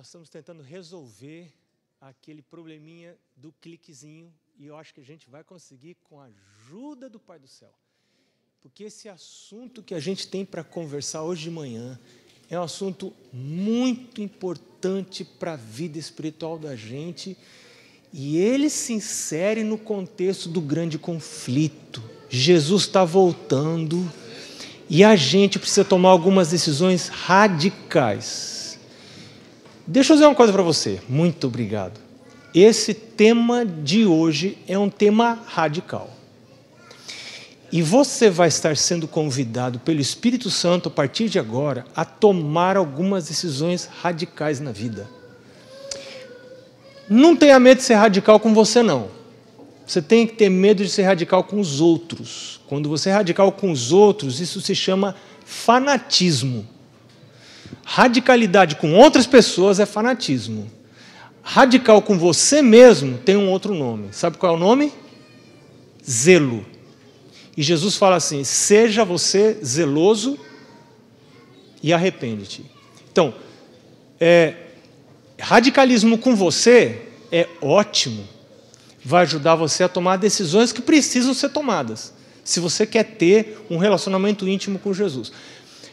nós estamos tentando resolver aquele probleminha do cliquezinho e eu acho que a gente vai conseguir com a ajuda do Pai do Céu. Porque esse assunto que a gente tem para conversar hoje de manhã é um assunto muito importante para a vida espiritual da gente e ele se insere no contexto do grande conflito. Jesus está voltando e a gente precisa tomar algumas decisões radicais Deixa eu dizer uma coisa para você. Muito obrigado. Esse tema de hoje é um tema radical. E você vai estar sendo convidado pelo Espírito Santo a partir de agora a tomar algumas decisões radicais na vida. Não tenha medo de ser radical com você, não. Você tem que ter medo de ser radical com os outros. Quando você é radical com os outros, isso se chama fanatismo. Radicalidade com outras pessoas é fanatismo. Radical com você mesmo tem um outro nome. Sabe qual é o nome? Zelo. E Jesus fala assim: seja você zeloso e arrepende-te. Então, é, radicalismo com você é ótimo. Vai ajudar você a tomar decisões que precisam ser tomadas. Se você quer ter um relacionamento íntimo com Jesus.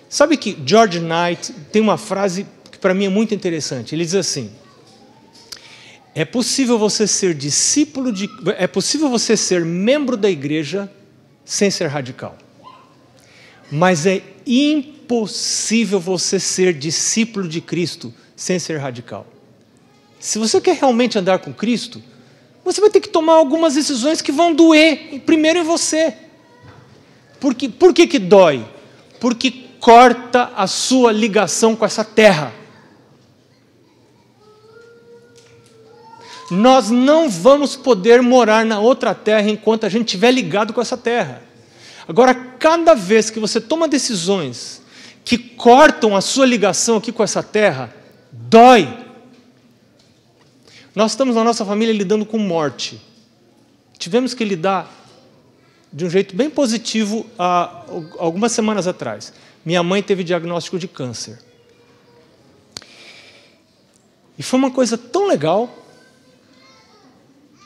Sabe que George Knight tem uma frase que para mim é muito interessante. Ele diz assim: É possível você ser discípulo de é possível você ser membro da igreja sem ser radical. Mas é impossível você ser discípulo de Cristo sem ser radical. Se você quer realmente andar com Cristo, você vai ter que tomar algumas decisões que vão doer, primeiro em você. Por que, por que, que dói? Porque corta a sua ligação com essa terra. Nós não vamos poder morar na outra terra enquanto a gente estiver ligado com essa terra. Agora, cada vez que você toma decisões que cortam a sua ligação aqui com essa terra, dói. Nós estamos na nossa família lidando com morte. Tivemos que lidar de um jeito bem positivo há algumas semanas atrás minha mãe teve diagnóstico de câncer. E foi uma coisa tão legal,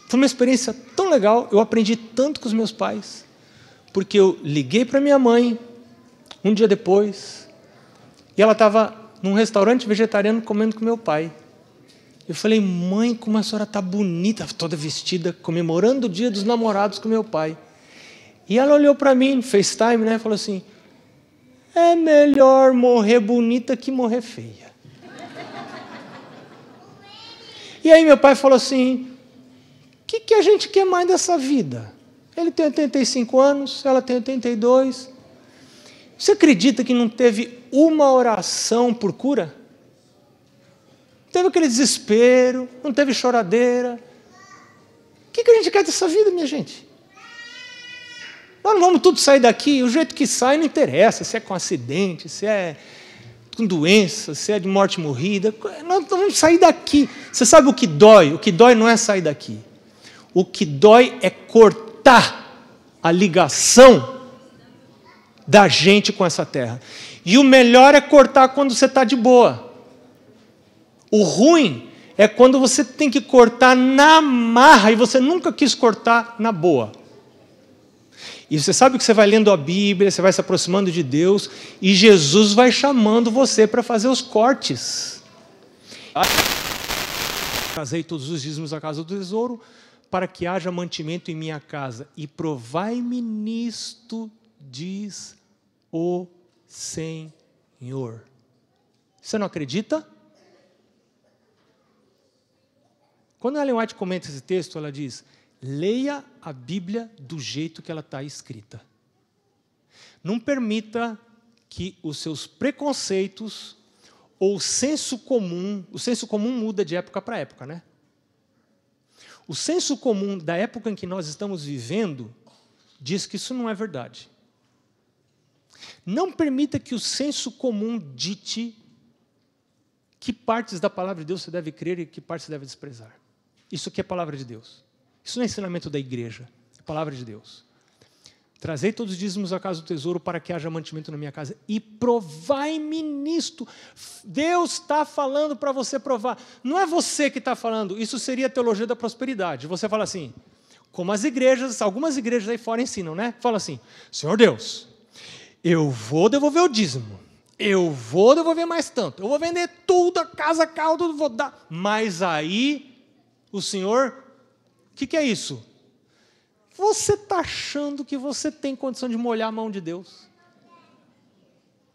foi uma experiência tão legal, eu aprendi tanto com os meus pais, porque eu liguei para minha mãe um dia depois, e ela estava num restaurante vegetariano comendo com meu pai. Eu falei, mãe, como a senhora está bonita, toda vestida, comemorando o dia dos namorados com meu pai. E ela olhou para mim no FaceTime, né? Falou assim: é melhor morrer bonita que morrer feia. E aí meu pai falou assim: o que, que a gente quer mais dessa vida? Ele tem 85 anos, ela tem 82. Você acredita que não teve uma oração por cura? Não teve aquele desespero, não teve choradeira. O que, que a gente quer dessa vida, minha gente? Nós não vamos tudo sair daqui, o jeito que sai não interessa, se é com acidente, se é com doença, se é de morte morrida. Nós vamos sair daqui. Você sabe o que dói? O que dói não é sair daqui. O que dói é cortar a ligação da gente com essa terra. E o melhor é cortar quando você está de boa. O ruim é quando você tem que cortar na marra e você nunca quis cortar na boa. E você sabe que você vai lendo a Bíblia, você vai se aproximando de Deus, e Jesus vai chamando você para fazer os cortes. Trazei ah. todos os dízimos à casa do tesouro, para que haja mantimento em minha casa. E provai-me nisto, diz o Senhor. Você não acredita? Quando Ellen White comenta esse texto, ela diz: Leia a Bíblia do jeito que ela está escrita. Não permita que os seus preconceitos ou o senso comum, o senso comum muda de época para época, né? O senso comum da época em que nós estamos vivendo diz que isso não é verdade. Não permita que o senso comum dite que partes da palavra de Deus você deve crer e que partes você deve desprezar. Isso que é palavra de Deus. Isso não é ensinamento da igreja, é palavra de Deus. Trazei todos os dízimos à casa do tesouro para que haja mantimento na minha casa e provai-me nisto. Deus está falando para você provar. Não é você que está falando, isso seria a teologia da prosperidade. Você fala assim, como as igrejas, algumas igrejas aí fora ensinam, né? Fala assim: Senhor Deus, eu vou devolver o dízimo, eu vou devolver mais tanto, eu vou vender tudo, a casa, caldo, vou dar. Mas aí o Senhor o que, que é isso? Você está achando que você tem condição de molhar a mão de Deus?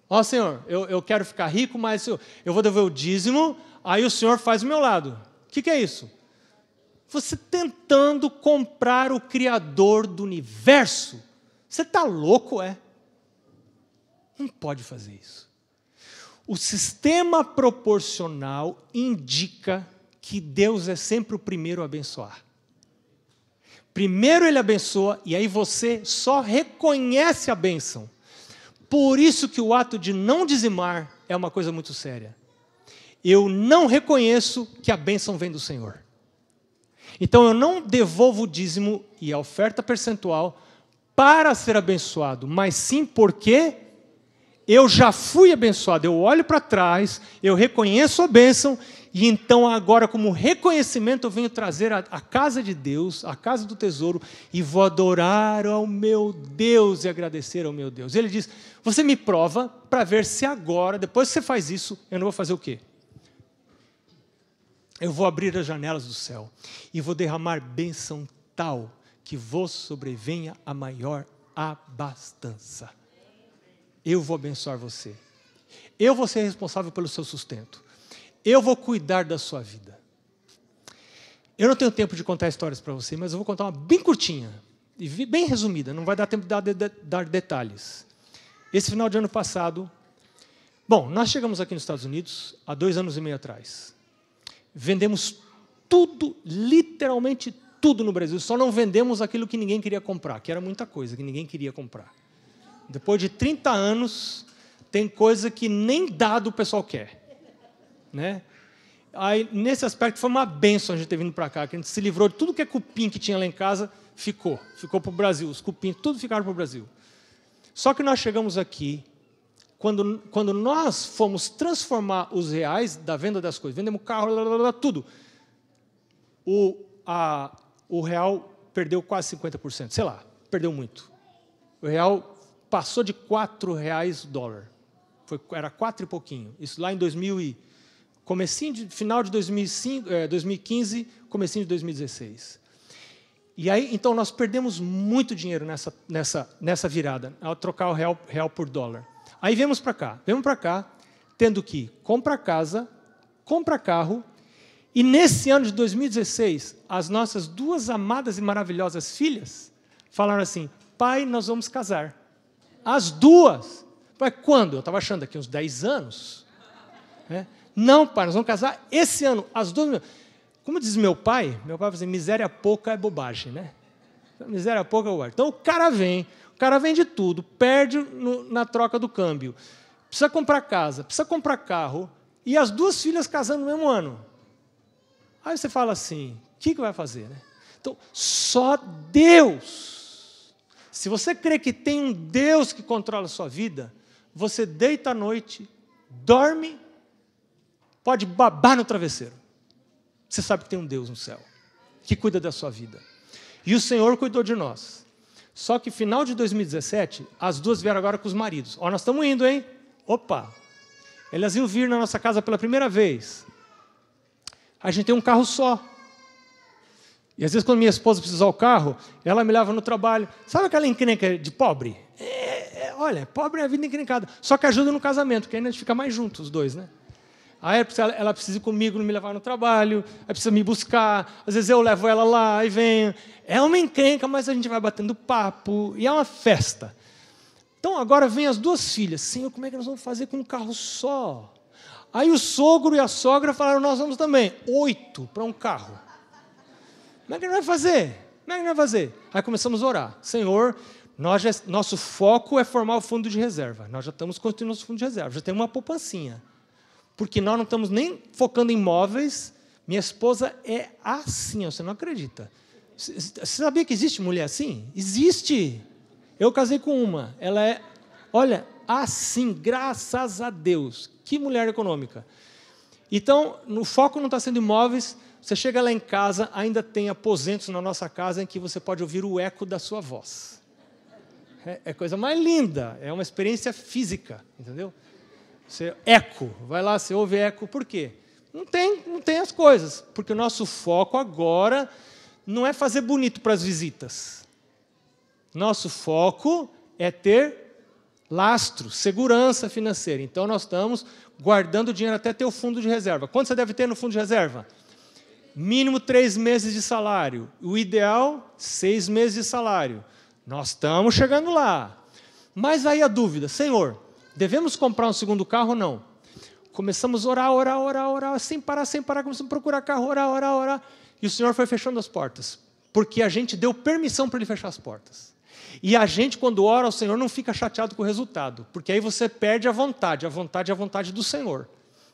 Ó Senhor, eu, eu quero ficar rico, mas eu, eu vou devolver o dízimo, aí o Senhor faz o meu lado. O que, que é isso? Você tentando comprar o Criador do universo. Você está louco, é? Não pode fazer isso. O sistema proporcional indica que Deus é sempre o primeiro a abençoar. Primeiro ele abençoa e aí você só reconhece a bênção. Por isso que o ato de não dizimar é uma coisa muito séria. Eu não reconheço que a bênção vem do Senhor. Então eu não devolvo o dízimo e a oferta percentual para ser abençoado, mas sim porque eu já fui abençoado. Eu olho para trás, eu reconheço a bênção e então, agora, como reconhecimento, eu venho trazer a, a casa de Deus, a casa do tesouro, e vou adorar ao meu Deus e agradecer ao meu Deus. Ele diz: Você me prova para ver se agora, depois que você faz isso, eu não vou fazer o quê? Eu vou abrir as janelas do céu e vou derramar bênção tal que vos sobrevenha a maior abastança. Eu vou abençoar você. Eu vou ser responsável pelo seu sustento. Eu vou cuidar da sua vida. Eu não tenho tempo de contar histórias para você, mas eu vou contar uma bem curtinha e bem resumida, não vai dar tempo de dar, de, dar detalhes. Esse final de ano passado, bom, nós chegamos aqui nos Estados Unidos há dois anos e meio atrás. Vendemos tudo, literalmente tudo no Brasil, só não vendemos aquilo que ninguém queria comprar, que era muita coisa que ninguém queria comprar. Depois de 30 anos, tem coisa que nem dado o pessoal quer. Né? Aí, nesse aspecto, foi uma benção a gente ter vindo para cá, que a gente se livrou de tudo que é cupim que tinha lá em casa, ficou. Ficou para o Brasil. Os cupins, tudo ficaram para o Brasil. Só que nós chegamos aqui, quando, quando nós fomos transformar os reais da venda das coisas, vendemos carro, blá, blá, blá, tudo, o, a, o real perdeu quase 50%, sei lá, perdeu muito. O real passou de 4 reais o dólar. Foi, era 4 e pouquinho. Isso lá em 2000 e comecinho de, final de 2005, 2015, eh, comecinho de 2016. E aí, então, nós perdemos muito dinheiro nessa, nessa, nessa virada, ao trocar o real, real por dólar. Aí viemos para cá, viemos para cá, tendo que comprar casa, comprar carro, e nesse ano de 2016, as nossas duas amadas e maravilhosas filhas falaram assim: pai, nós vamos casar. As duas. Mas quando? Eu estava achando aqui uns 10 anos. Né? Não, pai, nós vamos casar esse ano, as duas. Como diz meu pai, meu pai fala assim: miséria pouca é bobagem, né? Miséria pouca é bobagem. Então o cara vem, o cara vende tudo, perde no, na troca do câmbio, precisa comprar casa, precisa comprar carro, e as duas filhas casando no mesmo ano. Aí você fala assim: o que, que vai fazer, né? Então, só Deus. Se você crê que tem um Deus que controla a sua vida, você deita à noite, dorme pode babar no travesseiro. Você sabe que tem um Deus no céu que cuida da sua vida. E o Senhor cuidou de nós. Só que final de 2017, as duas vieram agora com os maridos. Ó, oh, nós estamos indo, hein? Opa! Elas iam vir na nossa casa pela primeira vez. A gente tem um carro só. E às vezes, quando minha esposa precisava o carro, ela me leva no trabalho. Sabe aquela encrenca de pobre? É, é, olha, pobre é a vida encrencada. Só que ajuda no casamento, porque ainda a gente fica mais juntos, os dois, né? Aí ela precisa ir comigo, não me levar no trabalho, aí precisa me buscar, às vezes eu levo ela lá e venho. É uma encrenca, mas a gente vai batendo papo e é uma festa. Então agora vem as duas filhas. Senhor, como é que nós vamos fazer com um carro só? Aí o sogro e a sogra falaram: Nós vamos também. Oito para um carro. Como é que nós vamos fazer? Como é que nós vamos fazer? Aí começamos a orar: Senhor, nós já, nosso foco é formar o fundo de reserva. Nós já estamos construindo nosso fundo de reserva, já tem uma poupancinha porque nós não estamos nem focando em móveis. Minha esposa é assim, você não acredita. Você sabia que existe mulher assim? Existe! Eu casei com uma, ela é, olha, assim, graças a Deus. Que mulher econômica. Então, o foco não está sendo imóveis. Você chega lá em casa, ainda tem aposentos na nossa casa em que você pode ouvir o eco da sua voz. É, é coisa mais linda, é uma experiência física, entendeu? Você, eco, vai lá, você ouve eco, por quê? Não tem, não tem as coisas, porque o nosso foco agora não é fazer bonito para as visitas. Nosso foco é ter lastro, segurança financeira. Então nós estamos guardando dinheiro até ter o fundo de reserva. Quanto você deve ter no fundo de reserva? Mínimo três meses de salário. O ideal, seis meses de salário. Nós estamos chegando lá. Mas aí a dúvida, Senhor, Devemos comprar um segundo carro ou não? Começamos a orar, orar, orar, orar, sem parar, sem parar, começamos a procurar carro, orar, orar, orar. E o Senhor foi fechando as portas, porque a gente deu permissão para Ele fechar as portas. E a gente, quando ora o Senhor, não fica chateado com o resultado, porque aí você perde a vontade, a vontade é a vontade do Senhor.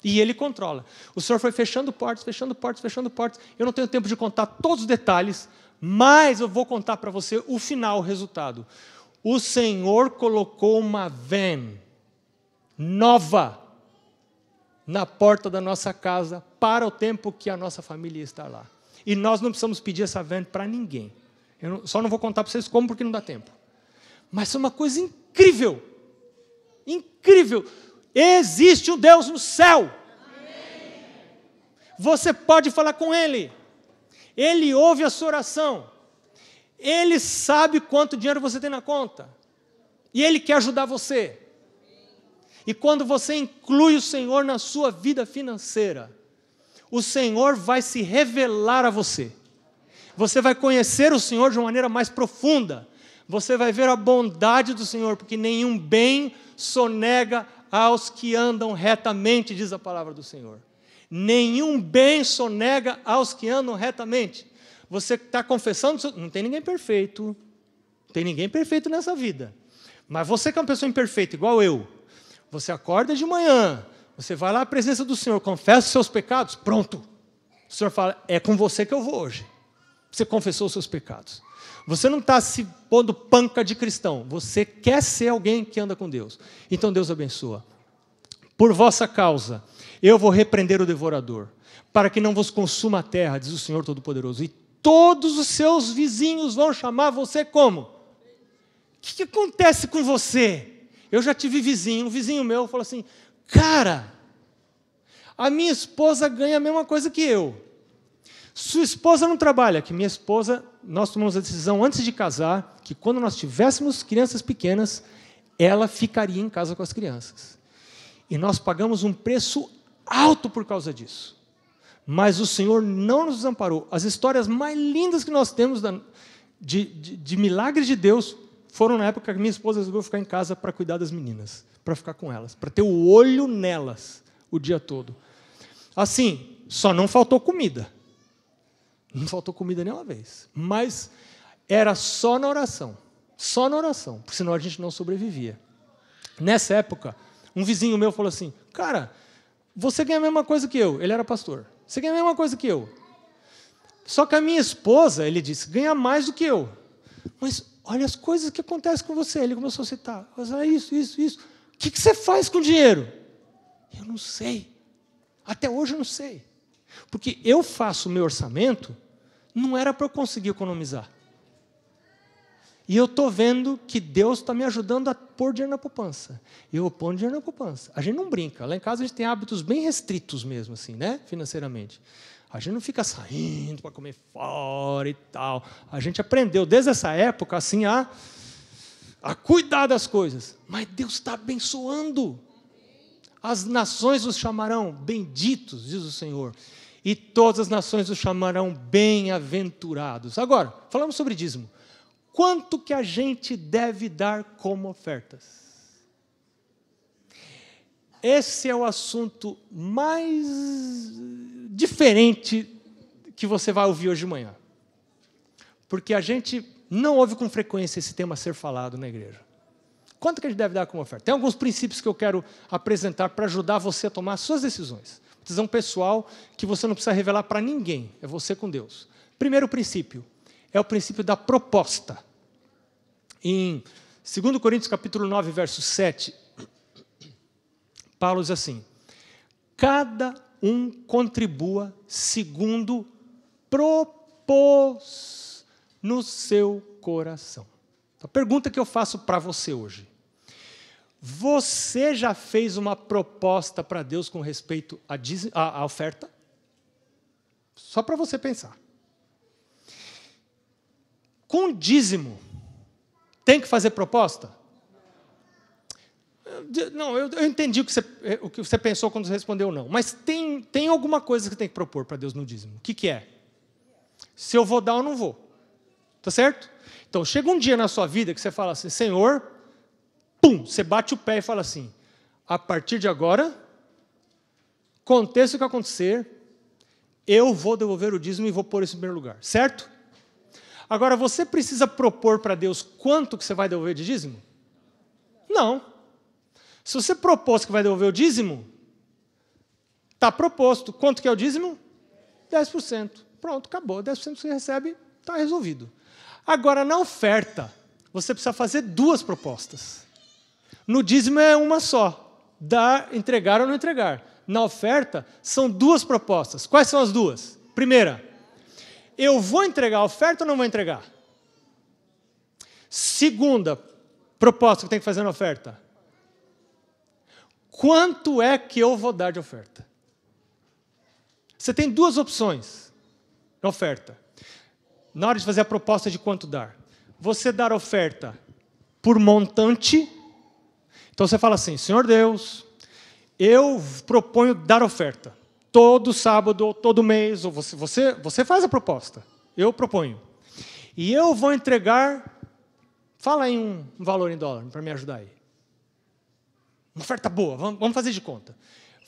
E Ele controla. O Senhor foi fechando portas, fechando portas, fechando portas. Eu não tenho tempo de contar todos os detalhes, mas eu vou contar para você o final, o resultado. O Senhor colocou uma van nova na porta da nossa casa para o tempo que a nossa família está lá. E nós não precisamos pedir essa venda para ninguém. Eu só não vou contar para vocês como, porque não dá tempo. Mas é uma coisa incrível. Incrível. Existe um Deus no céu. Você pode falar com Ele. Ele ouve a sua oração. Ele sabe quanto dinheiro você tem na conta. E Ele quer ajudar você. E quando você inclui o Senhor na sua vida financeira, o Senhor vai se revelar a você. Você vai conhecer o Senhor de uma maneira mais profunda. Você vai ver a bondade do Senhor, porque nenhum bem sonega aos que andam retamente, diz a palavra do Senhor. Nenhum bem sonega aos que andam retamente. Você está confessando, não tem ninguém perfeito, não tem ninguém perfeito nessa vida. Mas você que é uma pessoa imperfeita, igual eu, você acorda de manhã, você vai lá à presença do Senhor, confessa os seus pecados, pronto. O Senhor fala: é com você que eu vou hoje. Você confessou os seus pecados. Você não está se pondo panca de cristão. Você quer ser alguém que anda com Deus. Então Deus abençoa. Por vossa causa, eu vou repreender o devorador, para que não vos consuma a terra, diz o Senhor Todo-Poderoso. E todos os seus vizinhos vão chamar você como? O que, que acontece com você? Eu já tive vizinho, um vizinho meu falou assim: Cara, a minha esposa ganha a mesma coisa que eu. Sua esposa não trabalha, que minha esposa, nós tomamos a decisão antes de casar, que quando nós tivéssemos crianças pequenas, ela ficaria em casa com as crianças. E nós pagamos um preço alto por causa disso. Mas o Senhor não nos desamparou. As histórias mais lindas que nós temos da, de, de, de milagres de Deus foram na época que minha esposa resolveu ficar em casa para cuidar das meninas, para ficar com elas, para ter o olho nelas o dia todo. Assim, só não faltou comida. Não faltou comida nenhuma vez. Mas era só na oração. Só na oração, porque senão a gente não sobrevivia. Nessa época, um vizinho meu falou assim: Cara, você ganha a mesma coisa que eu. Ele era pastor. Você ganha a mesma coisa que eu. Só que a minha esposa, ele disse, ganha mais do que eu. Mas Olha as coisas que acontecem com você. Ele começou a citar. Olha isso, isso, isso. O que, que você faz com o dinheiro? Eu não sei. Até hoje eu não sei. Porque eu faço o meu orçamento, não era para eu conseguir economizar. E eu estou vendo que Deus está me ajudando a pôr dinheiro na poupança. Eu pôr dinheiro na poupança. A gente não brinca. Lá em casa a gente tem hábitos bem restritos mesmo, assim, né? Financeiramente. A gente não fica saindo para comer fora e tal. A gente aprendeu desde essa época assim a, a cuidar das coisas. Mas Deus está abençoando. As nações os chamarão benditos, diz o Senhor, e todas as nações os chamarão bem-aventurados. Agora, falamos sobre dízimo. Quanto que a gente deve dar como ofertas? Esse é o assunto mais diferente que você vai ouvir hoje de manhã. Porque a gente não ouve com frequência esse tema ser falado na igreja. Quanto que a gente deve dar como oferta? Tem alguns princípios que eu quero apresentar para ajudar você a tomar suas decisões. Decisão pessoal que você não precisa revelar para ninguém, é você com Deus. Primeiro princípio é o princípio da proposta. Em 2 Coríntios capítulo 9, verso 7, Paulo diz assim: cada um contribua segundo propôs no seu coração. Então, a pergunta que eu faço para você hoje: você já fez uma proposta para Deus com respeito à oferta? Só para você pensar. Com dízimo, tem que fazer proposta? não, eu, eu entendi o que, você, é, o que você pensou quando você respondeu não. Mas tem, tem alguma coisa que tem que propor para Deus no dízimo. O que, que é? Se eu vou dar ou não vou. Tá certo? Então, chega um dia na sua vida que você fala assim, Senhor, pum, você bate o pé e fala assim, a partir de agora, aconteça o que acontecer, eu vou devolver o dízimo e vou pôr isso primeiro lugar. Certo? Agora, você precisa propor para Deus quanto que você vai devolver de dízimo? Não. Se você propôs que vai devolver o dízimo, está proposto. Quanto que é o dízimo? 10%. Pronto, acabou. 10% que você recebe, está resolvido. Agora, na oferta, você precisa fazer duas propostas. No dízimo é uma só: dar, entregar ou não entregar. Na oferta, são duas propostas. Quais são as duas? Primeira, eu vou entregar a oferta ou não vou entregar? Segunda proposta que tem que fazer na oferta: quanto é que eu vou dar de oferta? Você tem duas opções de oferta. Na hora de fazer a proposta de quanto dar, você dar oferta por montante. Então você fala assim: Senhor Deus, eu proponho dar oferta todo sábado ou todo mês, ou você, você, você faz a proposta, eu proponho. E eu vou entregar, fala aí um valor em dólar para me ajudar aí. Uma oferta boa, vamos fazer de conta.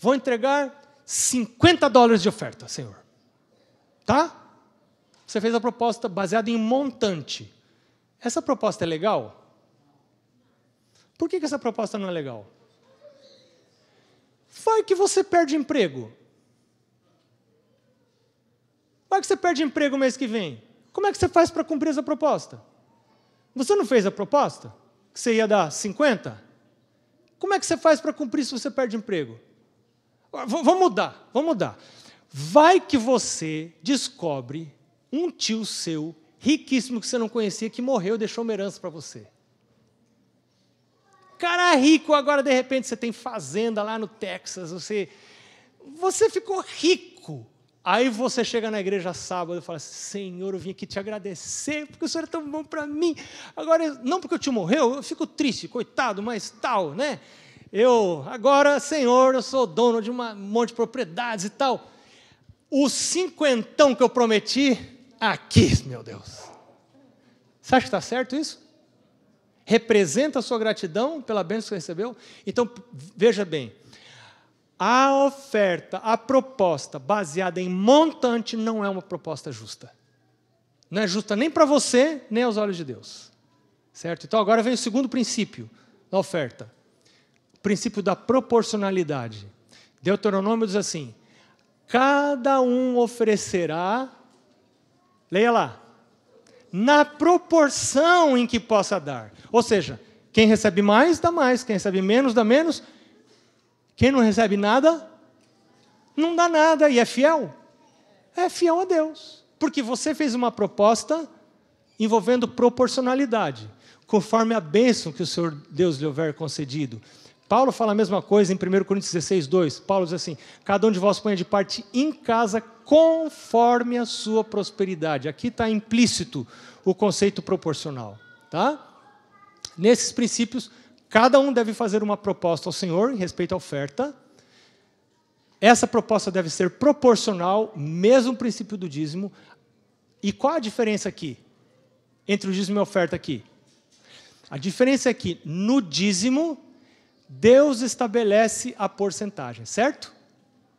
Vou entregar 50 dólares de oferta, Senhor. Tá? Você fez a proposta baseada em montante. Essa proposta é legal? Por que, que essa proposta não é legal? Vai que você perde emprego. Vai que você perde emprego mês que vem. Como é que você faz para cumprir essa proposta? Você não fez a proposta? Que você ia dar 50? Como é que você faz para cumprir se você perde emprego? Ah, vamos mudar, vamos mudar. Vai que você descobre um tio seu, riquíssimo que você não conhecia, que morreu e deixou uma herança para você. Cara rico, agora de repente você tem fazenda lá no Texas, você, você ficou rico. Aí você chega na igreja sábado e fala assim, Senhor, eu vim aqui te agradecer, porque o Senhor é tão bom para mim. Agora, não porque eu te morreu, eu fico triste, coitado, mas tal, né? Eu, agora, Senhor, eu sou dono de um monte de propriedades e tal. O cinquentão que eu prometi, aqui, meu Deus. Você acha que está certo isso? Representa a sua gratidão pela bênção que recebeu? Então, veja bem, a oferta, a proposta baseada em montante não é uma proposta justa. Não é justa nem para você, nem aos olhos de Deus. Certo? Então agora vem o segundo princípio da oferta. O princípio da proporcionalidade. Deuteronômio diz assim: cada um oferecerá, leia lá, na proporção em que possa dar. Ou seja, quem recebe mais, dá mais, quem recebe menos, dá menos, quem não recebe nada, não dá nada e é fiel. É fiel a Deus. Porque você fez uma proposta envolvendo proporcionalidade, conforme a bênção que o Senhor Deus lhe houver concedido. Paulo fala a mesma coisa em 1 Coríntios 16, 2. Paulo diz assim: Cada um de vós ponha de parte em casa conforme a sua prosperidade. Aqui está implícito o conceito proporcional. Tá? Nesses princípios, Cada um deve fazer uma proposta ao Senhor em respeito à oferta. Essa proposta deve ser proporcional, mesmo princípio do dízimo. E qual a diferença aqui? Entre o dízimo e a oferta aqui? A diferença é que no dízimo, Deus estabelece a porcentagem, certo?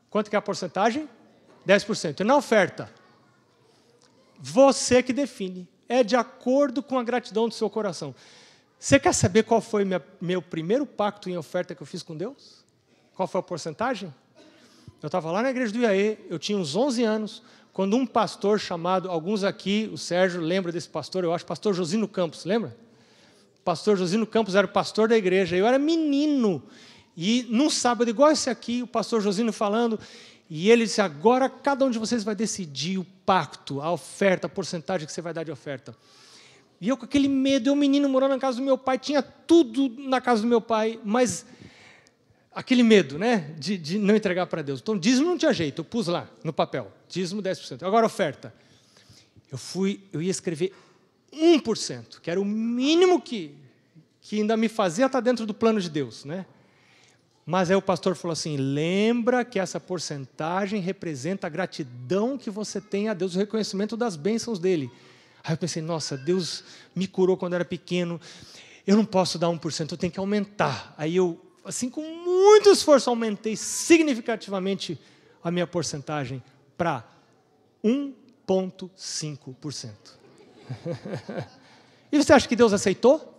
Quanto que é a porcentagem? 10%. E na oferta? Você que define. É de acordo com a gratidão do seu coração. Você quer saber qual foi minha, meu primeiro pacto em oferta que eu fiz com Deus? Qual foi a porcentagem? Eu estava lá na igreja do IAE, eu tinha uns 11 anos, quando um pastor chamado, alguns aqui, o Sérgio lembra desse pastor, eu acho, pastor Josino Campos, lembra? Pastor Josino Campos era o pastor da igreja, eu era menino. E num sábado igual esse aqui, o pastor Josino falando, e ele disse: agora cada um de vocês vai decidir o pacto, a oferta, a porcentagem que você vai dar de oferta. E eu com aquele medo, eu menino morando na casa do meu pai, tinha tudo na casa do meu pai, mas aquele medo, né, de, de não entregar para Deus. Então, dízimo não tinha jeito, eu pus lá no papel, dízimo 10%. Agora, oferta. Eu fui, eu ia escrever 1%, que era o mínimo que, que ainda me fazia estar tá dentro do plano de Deus, né? Mas aí o pastor falou assim: lembra que essa porcentagem representa a gratidão que você tem a Deus, o reconhecimento das bênçãos dele. Aí eu pensei, nossa, Deus me curou quando era pequeno, eu não posso dar 1%, eu tenho que aumentar. Aí eu, assim, com muito esforço, aumentei significativamente a minha porcentagem para 1,5%. e você acha que Deus aceitou?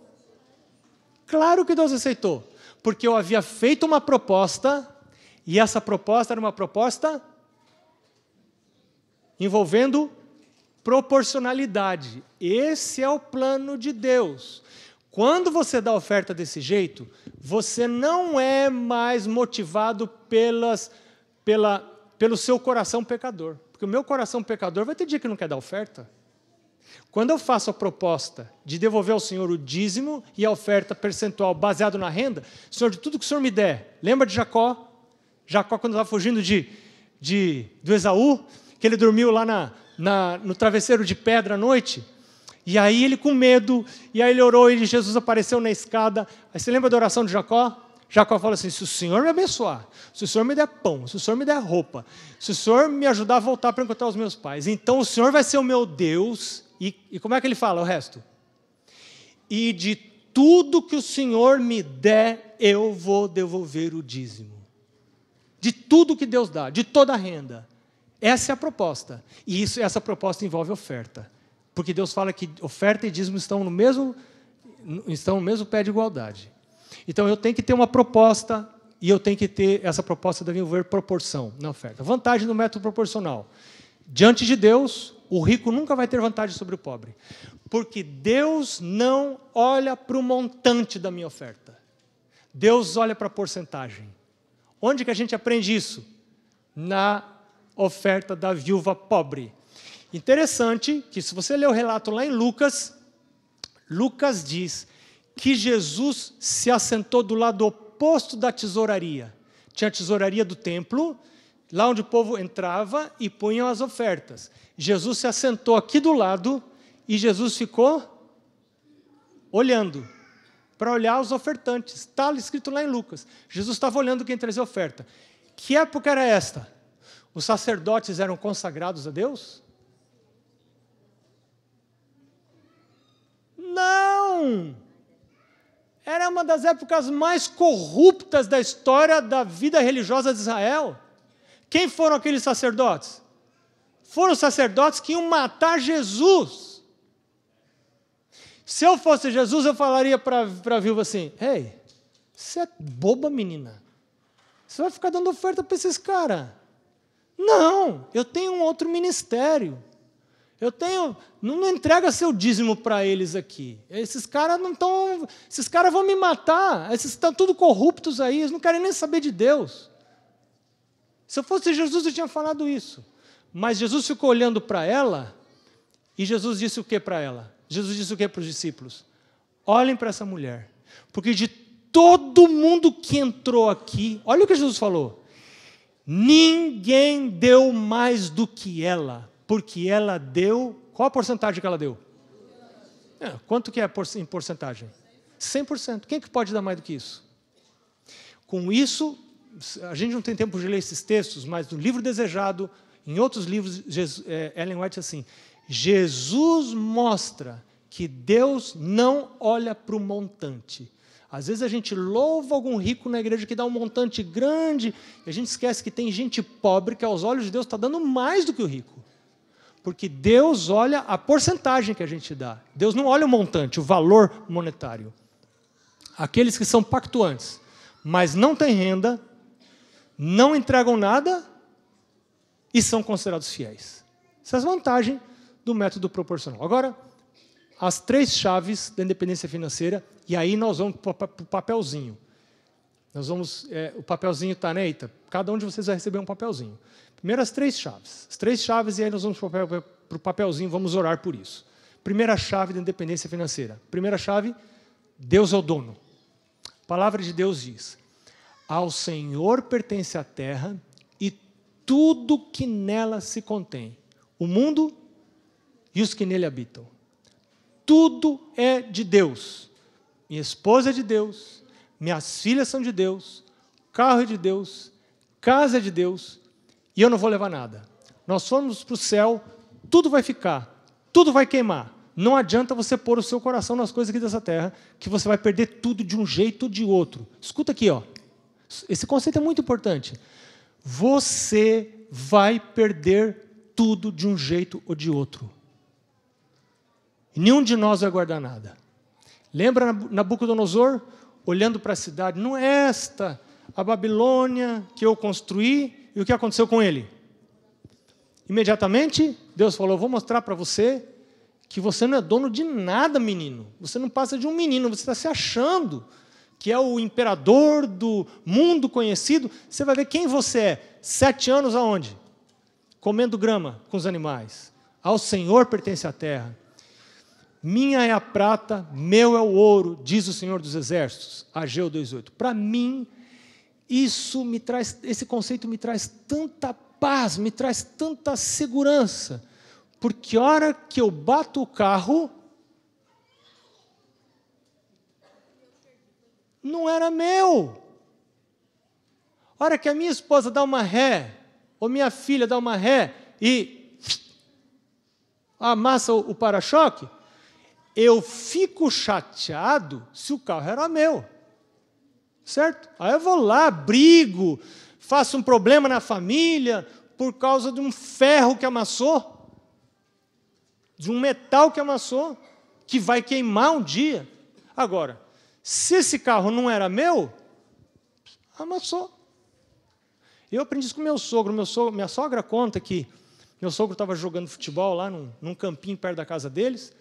Claro que Deus aceitou, porque eu havia feito uma proposta, e essa proposta era uma proposta envolvendo proporcionalidade. Esse é o plano de Deus. Quando você dá oferta desse jeito, você não é mais motivado pelas, pela, pelo seu coração pecador. Porque o meu coração pecador vai ter dia que não quer dar oferta. Quando eu faço a proposta de devolver ao Senhor o dízimo e a oferta percentual baseado na renda, Senhor, de tudo que o Senhor me der, lembra de Jacó? Jacó, quando estava fugindo de, de, do Esaú, que ele dormiu lá na, na, no travesseiro de pedra à noite. E aí ele com medo, e aí ele orou, e Jesus apareceu na escada. Aí você lembra da oração de Jacó? Jacó fala assim: se o Senhor me abençoar, se o Senhor me der pão, se o Senhor me der roupa, se o Senhor me ajudar a voltar para encontrar os meus pais, então o Senhor vai ser o meu Deus. E, e como é que ele fala o resto? E de tudo que o Senhor me der, eu vou devolver o dízimo. De tudo que Deus dá, de toda a renda. Essa é a proposta. E isso, essa proposta envolve oferta. Porque Deus fala que oferta e dízimo estão no mesmo, estão no mesmo pé de igualdade. Então eu tenho que ter uma proposta e eu tenho que ter essa proposta deve envolver proporção na oferta. Vantagem do método proporcional. Diante de Deus, o rico nunca vai ter vantagem sobre o pobre, porque Deus não olha para o montante da minha oferta. Deus olha para a porcentagem. Onde que a gente aprende isso? Na oferta da viúva pobre. Interessante que, se você ler o relato lá em Lucas, Lucas diz que Jesus se assentou do lado oposto da tesouraria. Tinha a tesouraria do templo, lá onde o povo entrava e punham as ofertas. Jesus se assentou aqui do lado e Jesus ficou olhando para olhar os ofertantes. Está escrito lá em Lucas. Jesus estava olhando quem trazia oferta. Que época era esta? Os sacerdotes eram consagrados a Deus? Não! Era uma das épocas mais corruptas da história da vida religiosa de Israel. Quem foram aqueles sacerdotes? Foram sacerdotes que iam matar Jesus. Se eu fosse Jesus, eu falaria para a viúva assim: Ei, hey, você é boba, menina. Você vai ficar dando oferta para esses caras. Não, eu tenho um outro ministério. Eu tenho. Não entrega seu dízimo para eles aqui. Esses caras não estão. Esses caras vão me matar. Esses estão tudo corruptos aí. Eles não querem nem saber de Deus. Se eu fosse Jesus, eu tinha falado isso. Mas Jesus ficou olhando para ela. E Jesus disse o que para ela? Jesus disse o que para os discípulos? Olhem para essa mulher. Porque de todo mundo que entrou aqui. Olha o que Jesus falou. Ninguém deu mais do que ela, porque ela deu. Qual a porcentagem que ela deu? É, quanto que é em porcentagem? 100%. Quem é que pode dar mais do que isso? Com isso, a gente não tem tempo de ler esses textos, mas no livro desejado, em outros livros, Jesus, é, Ellen White diz assim: Jesus mostra que Deus não olha para o montante, às vezes a gente louva algum rico na igreja que dá um montante grande, e a gente esquece que tem gente pobre que, aos olhos de Deus, está dando mais do que o rico. Porque Deus olha a porcentagem que a gente dá. Deus não olha o montante, o valor monetário. Aqueles que são pactuantes, mas não têm renda, não entregam nada e são considerados fiéis. Essa é a vantagem do método proporcional. Agora, as três chaves da independência financeira, e aí nós vamos para o papelzinho. Nós vamos, é, o papelzinho está, neita. Né, Eita? Cada um de vocês vai receber um papelzinho. Primeiro as três chaves. As três chaves, e aí nós vamos para o papelzinho, vamos orar por isso. Primeira chave da independência financeira. Primeira chave, Deus é o dono. A palavra de Deus diz: Ao Senhor pertence a terra e tudo que nela se contém, o mundo e os que nele habitam tudo é de Deus. Minha esposa é de Deus, minhas filhas são de Deus, carro é de Deus, casa é de Deus, e eu não vou levar nada. Nós fomos para o céu, tudo vai ficar, tudo vai queimar. Não adianta você pôr o seu coração nas coisas aqui dessa terra, que você vai perder tudo de um jeito ou de outro. Escuta aqui, ó. Esse conceito é muito importante. Você vai perder tudo de um jeito ou de outro. Nenhum de nós vai guardar nada. Lembra Nabucodonosor olhando para a cidade? Não é esta a Babilônia que eu construí e o que aconteceu com ele? Imediatamente, Deus falou: Vou mostrar para você que você não é dono de nada, menino. Você não passa de um menino, você está se achando que é o imperador do mundo conhecido. Você vai ver quem você é. Sete anos aonde? Comendo grama com os animais. Ao Senhor pertence a terra. Minha é a prata, meu é o ouro, diz o Senhor dos Exércitos, Ageu 2:8. Para mim, isso me traz, esse conceito me traz tanta paz, me traz tanta segurança, porque hora que eu bato o carro, não era meu. Hora que a minha esposa dá uma ré, ou minha filha dá uma ré e amassa o para-choque, eu fico chateado se o carro era meu. Certo? Aí eu vou lá, brigo, faço um problema na família por causa de um ferro que amassou, de um metal que amassou, que vai queimar um dia. Agora, se esse carro não era meu, amassou. Eu aprendi isso com meu sogro. Meu sogro minha sogra conta que meu sogro estava jogando futebol lá num, num campinho perto da casa deles.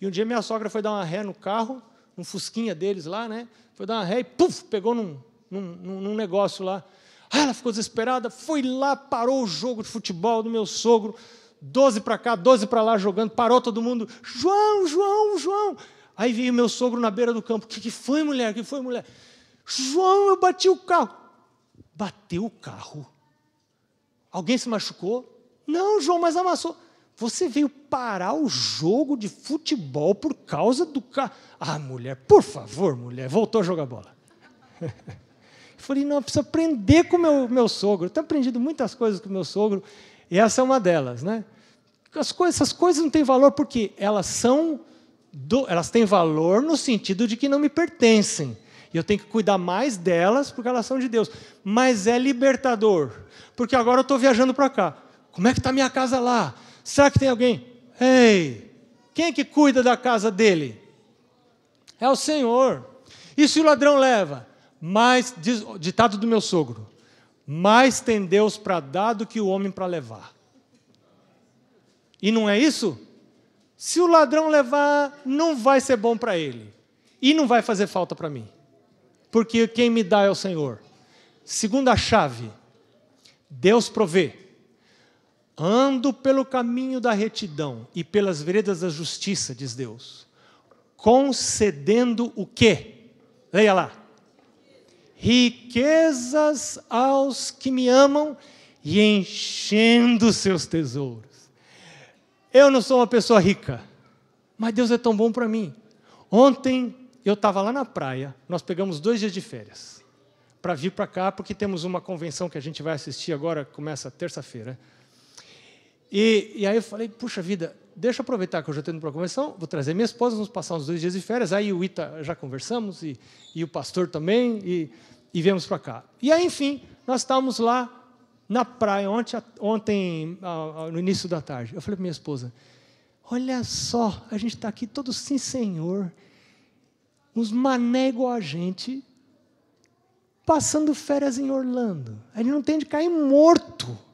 E um dia minha sogra foi dar uma ré no carro, um fusquinha deles lá, né? Foi dar uma ré e puf, pegou num, num, num negócio lá. Ah, ela ficou desesperada, foi lá, parou o jogo de futebol do meu sogro, Doze para cá, doze para lá jogando, parou todo mundo, João, João, João. Aí veio meu sogro na beira do campo, o que, que foi, mulher, o que foi, mulher? João, eu bati o carro. Bateu o carro? Alguém se machucou? Não, João, mas amassou. Você veio parar o jogo de futebol por causa do carro. Ah, mulher, por favor, mulher, voltou a jogar bola. Eu falei, não, eu preciso aprender com o meu, meu sogro. Eu tenho aprendido muitas coisas com o meu sogro, e essa é uma delas, né? As coisas, essas coisas não têm valor porque elas são. Do, elas têm valor no sentido de que não me pertencem. E eu tenho que cuidar mais delas porque elas são de Deus. Mas é libertador, porque agora eu estou viajando para cá. Como é que está minha casa lá? Será que tem alguém? Ei, quem é que cuida da casa dele? É o Senhor. E se o ladrão leva? Mais, diz, ditado do meu sogro, mais tem Deus para dar do que o homem para levar. E não é isso? Se o ladrão levar, não vai ser bom para ele. E não vai fazer falta para mim. Porque quem me dá é o Senhor. Segunda chave: Deus provê. Ando pelo caminho da retidão e pelas veredas da justiça, diz Deus, concedendo o quê? Leia lá. Riquezas aos que me amam e enchendo seus tesouros. Eu não sou uma pessoa rica, mas Deus é tão bom para mim. Ontem eu estava lá na praia, nós pegamos dois dias de férias para vir para cá, porque temos uma convenção que a gente vai assistir agora, começa terça-feira. E, e aí eu falei, puxa vida, deixa eu aproveitar que eu já estou indo para a convenção, vou trazer minha esposa, vamos passar uns dois dias de férias. Aí o Ita já conversamos, e, e o pastor também, e, e viemos para cá. E aí, enfim, nós estávamos lá na praia ontem, ontem no início da tarde. Eu falei para minha esposa: Olha só, a gente está aqui todos sim, senhor, uns mané igual a gente, passando férias em Orlando. A gente não tem de cair morto.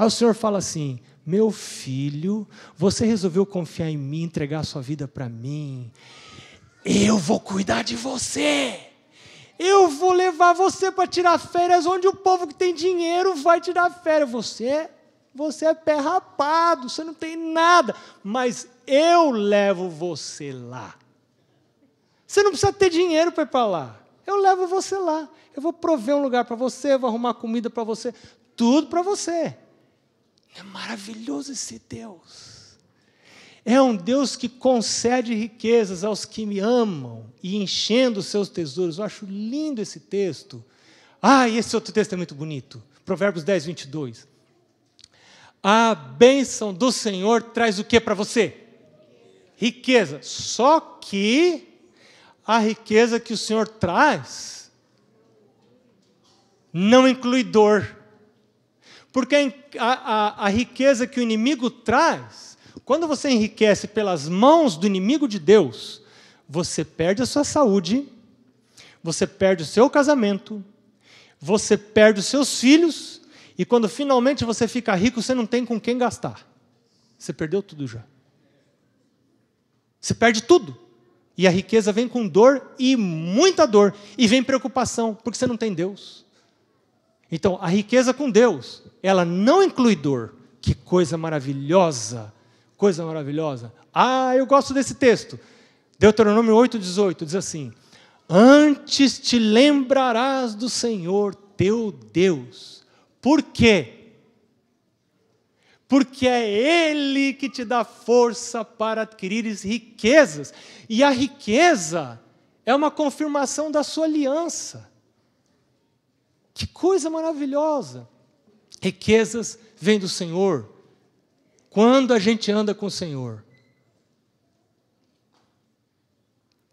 Aí o Senhor fala assim: Meu filho, você resolveu confiar em mim, entregar sua vida para mim. Eu vou cuidar de você. Eu vou levar você para tirar férias onde o povo que tem dinheiro vai tirar férias. Você, você é pé rapado, você não tem nada, mas eu levo você lá. Você não precisa ter dinheiro para ir para lá. Eu levo você lá. Eu vou prover um lugar para você, vou arrumar comida para você, tudo para você. É maravilhoso esse Deus. É um Deus que concede riquezas aos que me amam e enchendo os seus tesouros. Eu acho lindo esse texto. Ah, e esse outro texto é muito bonito. Provérbios 10, 22. A bênção do Senhor traz o que para você? Riqueza. Só que a riqueza que o Senhor traz não inclui dor. Porque a, a, a riqueza que o inimigo traz, quando você enriquece pelas mãos do inimigo de Deus, você perde a sua saúde, você perde o seu casamento, você perde os seus filhos, e quando finalmente você fica rico, você não tem com quem gastar. Você perdeu tudo já. Você perde tudo. E a riqueza vem com dor e muita dor. E vem preocupação, porque você não tem Deus. Então, a riqueza com Deus, ela não inclui dor. Que coisa maravilhosa! Coisa maravilhosa. Ah, eu gosto desse texto. Deuteronômio 8,18 diz assim: Antes te lembrarás do Senhor teu Deus. Por quê? Porque é Ele que te dá força para adquirires riquezas. E a riqueza é uma confirmação da sua aliança. Que coisa maravilhosa! Riquezas vêm do Senhor. Quando a gente anda com o Senhor.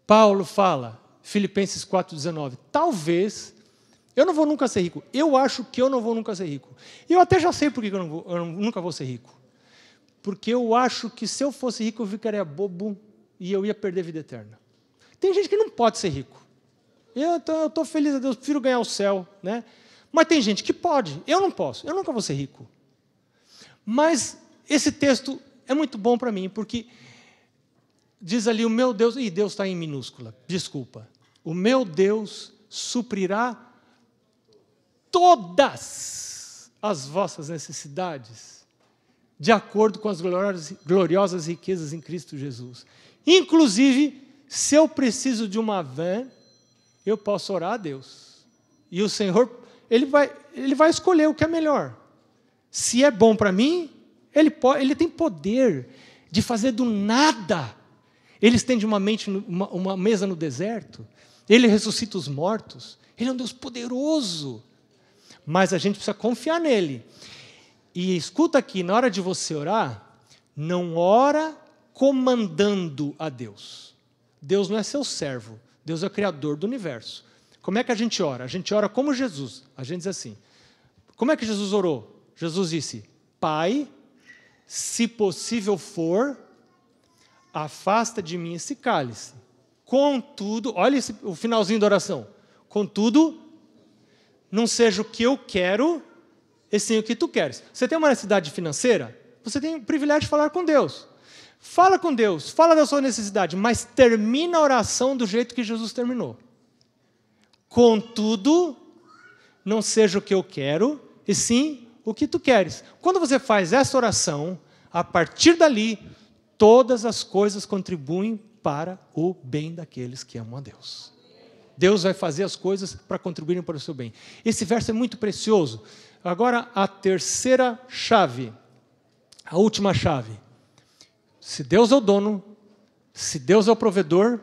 Paulo fala, Filipenses 4,19: Talvez eu não vou nunca ser rico. Eu acho que eu não vou nunca ser rico. Eu até já sei por que eu, não vou, eu nunca vou ser rico. Porque eu acho que se eu fosse rico eu ficaria bobo e eu ia perder a vida eterna. Tem gente que não pode ser rico. Eu tô, estou feliz a Deus, prefiro ganhar o céu. Né? Mas tem gente que pode, eu não posso, eu nunca vou ser rico. Mas esse texto é muito bom para mim, porque diz ali: o meu Deus, e Deus está em minúscula, desculpa. O meu Deus suprirá todas as vossas necessidades, de acordo com as gloriosas riquezas em Cristo Jesus. Inclusive, se eu preciso de uma van, eu posso orar a Deus. E o Senhor, ele vai, ele vai escolher o que é melhor. Se é bom para mim, ele, pode, ele tem poder de fazer do nada. Ele estende uma, mente, uma, uma mesa no deserto. Ele ressuscita os mortos. Ele é um Deus poderoso. Mas a gente precisa confiar nele. E escuta aqui, na hora de você orar, não ora comandando a Deus. Deus não é seu servo. Deus é o criador do universo. Como é que a gente ora? A gente ora como Jesus. A gente diz assim: Como é que Jesus orou? Jesus disse: Pai, se possível for, afasta de mim esse cálice. Contudo, olha esse, o finalzinho da oração. Contudo, não seja o que eu quero, e sim o que tu queres. Você tem uma necessidade financeira? Você tem o privilégio de falar com Deus. Fala com Deus, fala da sua necessidade, mas termina a oração do jeito que Jesus terminou. Contudo, não seja o que eu quero, e sim o que tu queres. Quando você faz essa oração, a partir dali, todas as coisas contribuem para o bem daqueles que amam a Deus. Deus vai fazer as coisas para contribuírem para o seu bem. Esse verso é muito precioso. Agora, a terceira chave, a última chave. Se Deus é o dono, se Deus é o provedor,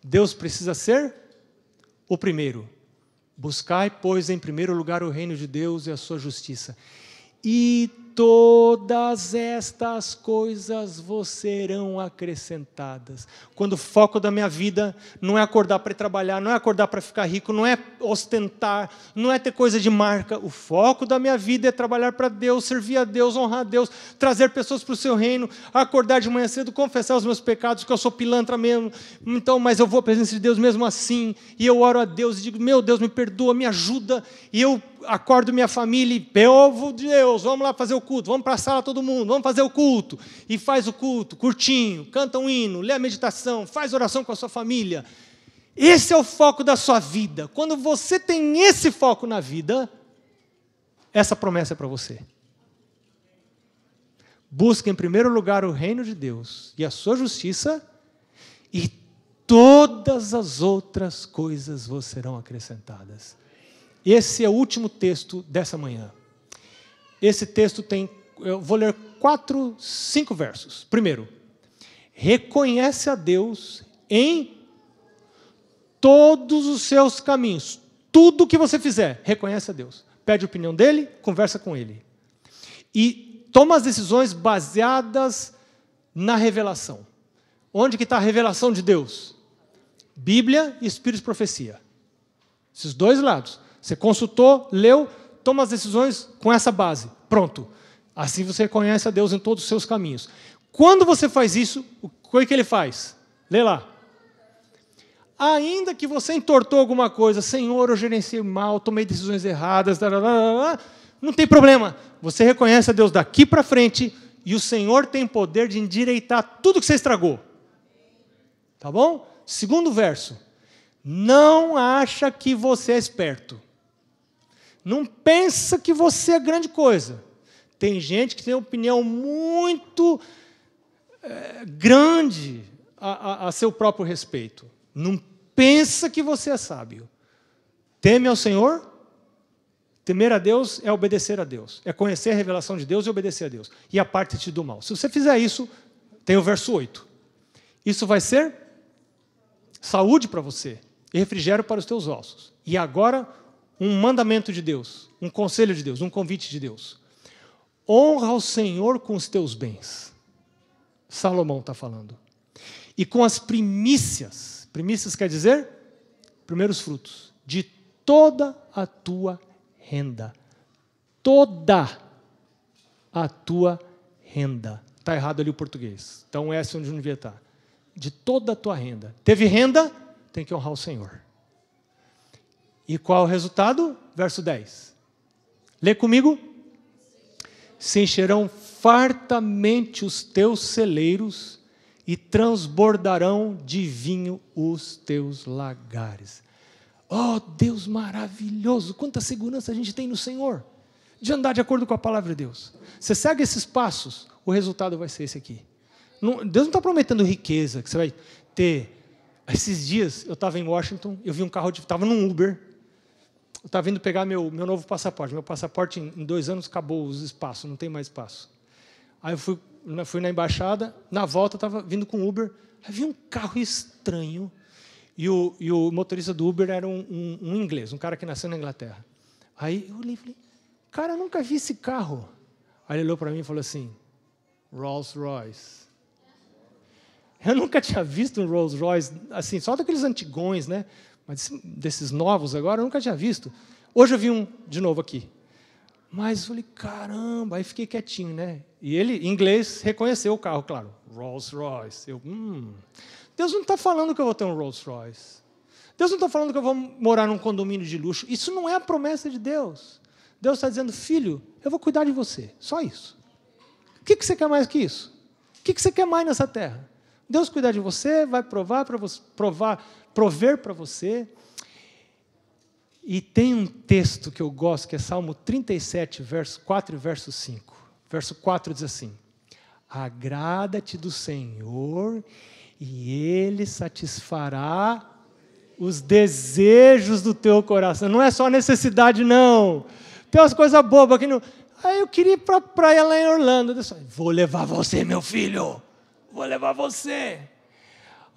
Deus precisa ser o primeiro. Buscai, pois, em primeiro lugar o reino de Deus e a sua justiça, e todas estas coisas vos serão acrescentadas. Quando o foco da minha vida não é acordar para trabalhar, não é acordar para ficar rico, não é ostentar, não é ter coisa de marca. O foco da minha vida é trabalhar para Deus, servir a Deus, honrar a Deus, trazer pessoas para o seu reino, acordar de manhã cedo, confessar os meus pecados, que eu sou pilantra mesmo. Então, mas eu vou à presença de Deus mesmo assim, e eu oro a Deus e digo: "Meu Deus, me perdoa, me ajuda". E eu acordo minha família e povo de Deus, vamos lá fazer o culto, vamos para a sala todo mundo, vamos fazer o culto. E faz o culto, curtinho, canta um hino, lê a meditação, faz oração com a sua família. Esse é o foco da sua vida. Quando você tem esse foco na vida, essa promessa é para você. Busca em primeiro lugar o reino de Deus e a sua justiça, e todas as outras coisas vos serão acrescentadas. Esse é o último texto dessa manhã. Esse texto tem, eu vou ler quatro, cinco versos. Primeiro, reconhece a Deus em todos os seus caminhos. Tudo que você fizer, reconhece a Deus. Pede a opinião dele, conversa com ele. E toma as decisões baseadas na revelação. Onde que está a revelação de Deus? Bíblia e Espírito e Profecia. Esses dois lados. Você consultou, leu, toma as decisões com essa base. Pronto. Assim você conhece a Deus em todos os seus caminhos. Quando você faz isso, o que é ele faz? Lê lá. Ainda que você entortou alguma coisa, Senhor, eu gerenciei mal, tomei decisões erradas, não tem problema. Você reconhece a Deus daqui para frente e o Senhor tem poder de endireitar tudo que você estragou. Tá bom? Segundo verso. Não acha que você é esperto. Não pensa que você é grande coisa. Tem gente que tem opinião muito é, grande a, a, a seu próprio respeito. Não pensa que você é sábio. Teme ao Senhor. Temer a Deus é obedecer a Deus, é conhecer a revelação de Deus e obedecer a Deus, e a parte do mal. Se você fizer isso, tem o verso 8. Isso vai ser saúde para você e refrigério para os teus ossos. E agora, um mandamento de Deus, um conselho de Deus, um convite de Deus. Honra o Senhor com os teus bens. Salomão está falando. E com as primícias. Primícias quer dizer? Primeiros frutos. De toda a tua renda. Toda a tua renda. Está errado ali o português. Então, essa é onde não devia estar. Tá. De toda a tua renda. Teve renda? Tem que honrar o Senhor. E qual o resultado? Verso 10. Lê comigo. Se encherão fartamente os teus celeiros e transbordarão de vinho os teus lagares. Oh, Deus maravilhoso! Quanta segurança a gente tem no Senhor de andar de acordo com a palavra de Deus. Você segue esses passos, o resultado vai ser esse aqui. Deus não está prometendo riqueza que você vai ter. Esses dias eu estava em Washington, eu vi um carro Estava num Uber, está vindo pegar meu, meu novo passaporte. Meu passaporte, em, em dois anos, acabou os espaços, não tem mais espaço. Aí eu fui, né, fui na embaixada, na volta estava vindo com Uber, aí vi um carro estranho. E o, e o motorista do Uber era um, um, um, inglês, um cara que nasceu na Inglaterra. Aí eu olhei e falei, cara, eu nunca vi esse carro. Aí ele olhou para mim e falou assim, Rolls Royce. Eu nunca tinha visto um Rolls Royce, assim, só daqueles antigões, né? Mas desses novos agora eu nunca tinha visto. Hoje eu vi um de novo aqui. Mas eu falei, caramba, aí fiquei quietinho, né? E ele, em inglês, reconheceu o carro, claro. Rolls Royce. Eu, hum. Deus não está falando que eu vou ter um Rolls Royce. Deus não está falando que eu vou morar num condomínio de luxo. Isso não é a promessa de Deus. Deus está dizendo, filho, eu vou cuidar de você. Só isso. O que, que você quer mais que isso? O que, que você quer mais nessa terra? Deus cuidar de você, vai provar para você, provar, prover para você. E tem um texto que eu gosto, que é Salmo 37, verso 4 e verso 5. Verso 4 diz assim: Agrada-te do Senhor, e ele satisfará os desejos do teu coração. Não é só necessidade, não. Tem umas coisas bobas que no, Ah, eu queria ir para a praia lá em Orlando. Vou levar você, meu filho vou levar você.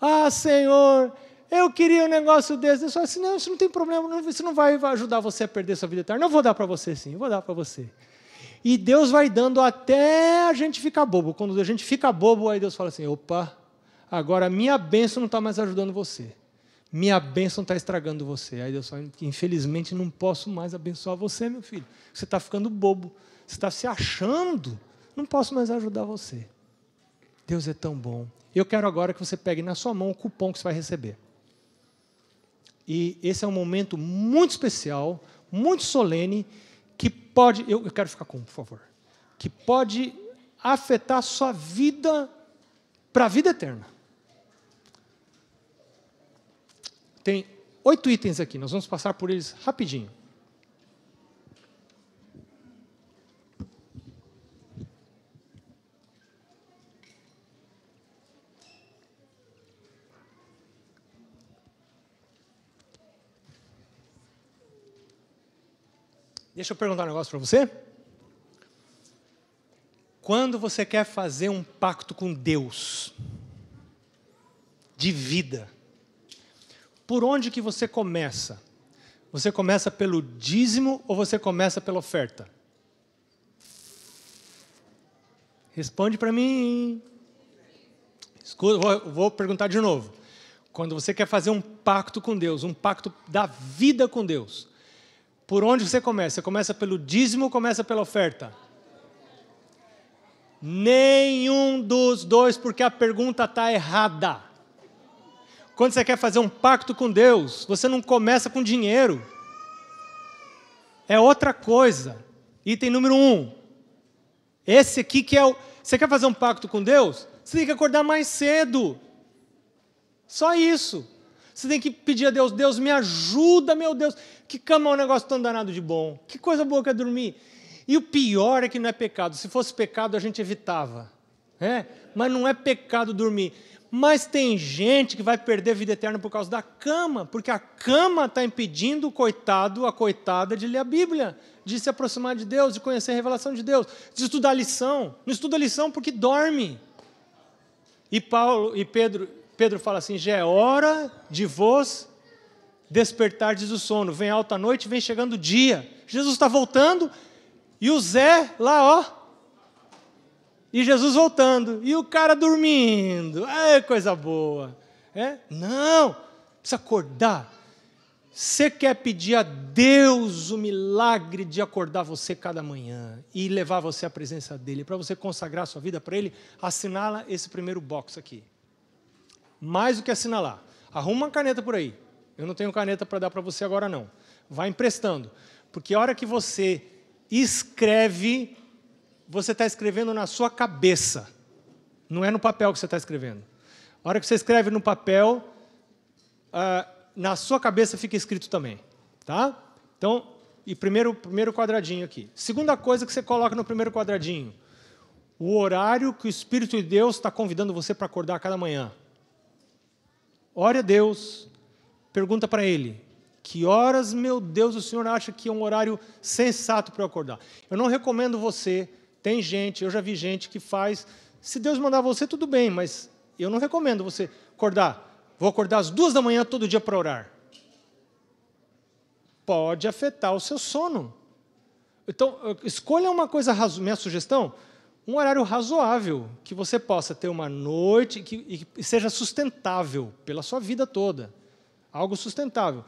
Ah, Senhor, eu queria um negócio desse. Eu só assim, não, isso não tem problema, isso não vai ajudar você a perder sua vida eterna. Eu vou dar para você sim, eu vou dar para você. E Deus vai dando até a gente ficar bobo. Quando a gente fica bobo, aí Deus fala assim: opa, agora minha bênção não está mais ajudando você. Minha bênção está estragando você. Aí Deus fala: infelizmente não posso mais abençoar você, meu filho. Você está ficando bobo. Você está se achando. Não posso mais ajudar você. Deus é tão bom. Eu quero agora que você pegue na sua mão o cupom que você vai receber. E esse é um momento muito especial, muito solene, que pode. Eu, eu quero ficar com, por favor. Que pode afetar a sua vida para a vida eterna. Tem oito itens aqui, nós vamos passar por eles rapidinho. Deixa eu perguntar um negócio para você. Quando você quer fazer um pacto com Deus de vida, por onde que você começa? Você começa pelo dízimo ou você começa pela oferta? Responde para mim. Escuta, vou, vou perguntar de novo. Quando você quer fazer um pacto com Deus, um pacto da vida com Deus, por onde você começa? Você começa pelo dízimo ou começa pela oferta? Nenhum dos dois, porque a pergunta está errada. Quando você quer fazer um pacto com Deus, você não começa com dinheiro. É outra coisa. Item número um. Esse aqui que é o. Você quer fazer um pacto com Deus? Você tem que acordar mais cedo. Só isso. Você tem que pedir a Deus, Deus me ajuda, meu Deus. Que cama é um negócio tão danado de bom. Que coisa boa que é dormir. E o pior é que não é pecado. Se fosse pecado, a gente evitava. É? Mas não é pecado dormir. Mas tem gente que vai perder a vida eterna por causa da cama, porque a cama está impedindo o coitado, a coitada, de ler a Bíblia, de se aproximar de Deus, de conhecer a revelação de Deus, de estudar a lição. Não estuda a lição porque dorme. E Paulo e Pedro, Pedro fala assim: já é hora de vos despertardes do sono. Vem alta noite, vem chegando o dia. Jesus está voltando e o Zé lá, ó. E Jesus voltando e o cara dormindo. É coisa boa. É? Não, precisa acordar. Você quer pedir a Deus o milagre de acordar você cada manhã e levar você à presença dele, para você consagrar sua vida para ele, assinala esse primeiro box aqui. Mais do que assinalar, arruma uma caneta por aí eu não tenho caneta para dar para você agora, não. Vai emprestando. Porque a hora que você escreve, você está escrevendo na sua cabeça. Não é no papel que você está escrevendo. A hora que você escreve no papel, ah, na sua cabeça fica escrito também. Tá? Então, e primeiro, primeiro quadradinho aqui. Segunda coisa que você coloca no primeiro quadradinho: o horário que o Espírito de Deus está convidando você para acordar cada manhã. Ore a Deus, pergunta para ele: Que horas, meu Deus, o senhor acha que é um horário sensato para eu acordar? Eu não recomendo você. Tem gente, eu já vi gente que faz. Se Deus mandar você, tudo bem, mas eu não recomendo você acordar. Vou acordar às duas da manhã todo dia para orar. Pode afetar o seu sono. Então, escolha uma coisa, minha sugestão, um horário razoável, que você possa ter uma noite que, e que seja sustentável pela sua vida toda algo sustentável,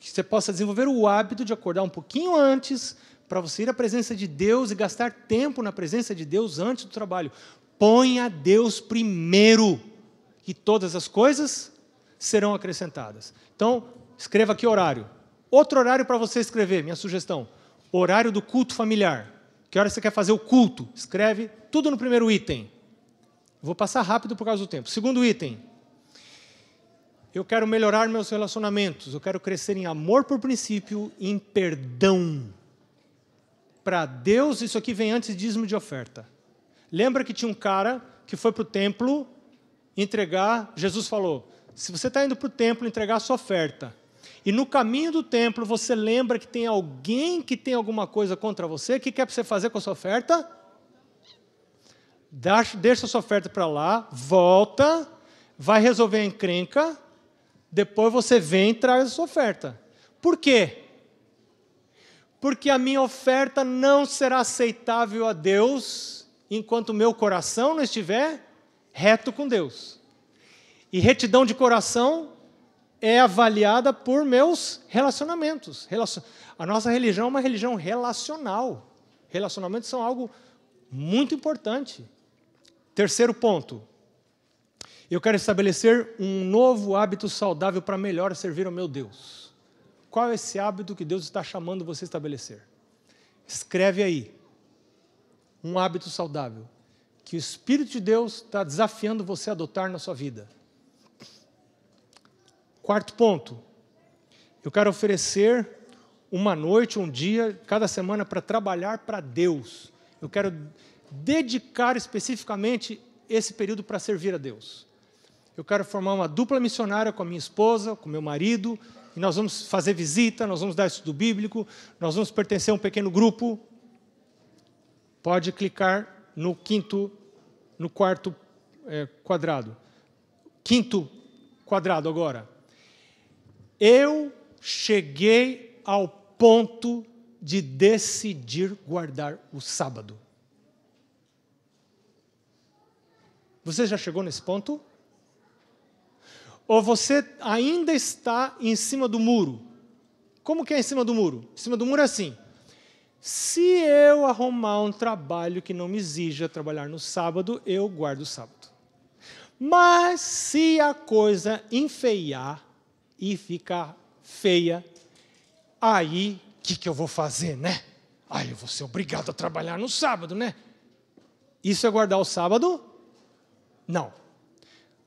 que você possa desenvolver o hábito de acordar um pouquinho antes para você ir à presença de Deus e gastar tempo na presença de Deus antes do trabalho. Ponha Deus primeiro e todas as coisas serão acrescentadas. Então, escreva aqui horário. Outro horário para você escrever, minha sugestão. Horário do culto familiar. Que hora você quer fazer o culto? Escreve tudo no primeiro item. Vou passar rápido por causa do tempo. Segundo item, eu quero melhorar meus relacionamentos, eu quero crescer em amor por princípio e em perdão. Para Deus, isso aqui vem antes de dízimo de oferta. Lembra que tinha um cara que foi para o templo entregar, Jesus falou: se você está indo para o templo entregar a sua oferta, e no caminho do templo você lembra que tem alguém que tem alguma coisa contra você, o que quer você fazer com a sua oferta? Deixa a sua oferta para lá, volta, vai resolver a encrenca depois você vem e traz a sua oferta. Por quê? Porque a minha oferta não será aceitável a Deus enquanto o meu coração não estiver reto com Deus. E retidão de coração é avaliada por meus relacionamentos. A nossa religião é uma religião relacional. Relacionamentos são algo muito importante. Terceiro ponto: eu quero estabelecer um novo hábito saudável para melhor servir ao meu Deus. Qual é esse hábito que Deus está chamando você a estabelecer? Escreve aí. Um hábito saudável que o Espírito de Deus está desafiando você a adotar na sua vida. Quarto ponto. Eu quero oferecer uma noite, um dia, cada semana para trabalhar para Deus. Eu quero dedicar especificamente esse período para servir a Deus eu quero formar uma dupla missionária com a minha esposa, com meu marido, e nós vamos fazer visita, nós vamos dar estudo bíblico, nós vamos pertencer a um pequeno grupo. Pode clicar no quinto, no quarto é, quadrado. Quinto quadrado agora. Eu cheguei ao ponto de decidir guardar o sábado. Você já chegou nesse ponto? Ou você ainda está em cima do muro? Como que é em cima do muro? Em cima do muro é assim. Se eu arrumar um trabalho que não me exija trabalhar no sábado, eu guardo o sábado. Mas se a coisa enfeiar e ficar feia, aí o que, que eu vou fazer, né? Aí eu vou ser obrigado a trabalhar no sábado, né? Isso é guardar o sábado? Não.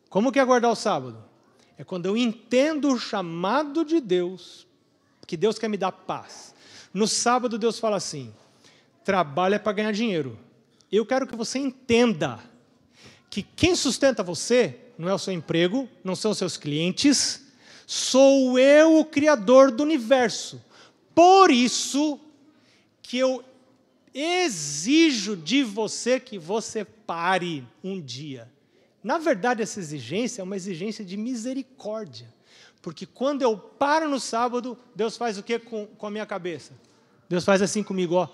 Como que é guardar o sábado? É quando eu entendo o chamado de Deus, que Deus quer me dar paz. No sábado, Deus fala assim: trabalha para ganhar dinheiro. Eu quero que você entenda que quem sustenta você não é o seu emprego, não são os seus clientes, sou eu o Criador do universo. Por isso que eu exijo de você que você pare um dia na verdade, essa exigência é uma exigência de misericórdia. Porque quando eu paro no sábado, Deus faz o que com, com a minha cabeça? Deus faz assim comigo, ó.